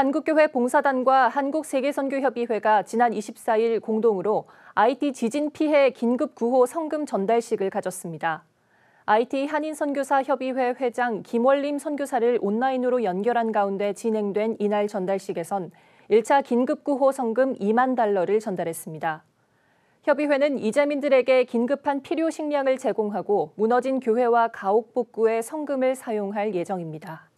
한국교회 봉사단과 한국세계선교협의회가 지난 24일 공동으로 IT 지진 피해 긴급 구호 성금 전달식을 가졌습니다. IT 한인선교사협의회 회장 김월림 선교사를 온라인으로 연결한 가운데 진행된 이날 전달식에선 1차 긴급 구호 성금 2만 달러를 전달했습니다. 협의회는 이재민들에게 긴급한 필요 식량을 제공하고 무너진 교회와 가옥 복구에 성금을 사용할 예정입니다.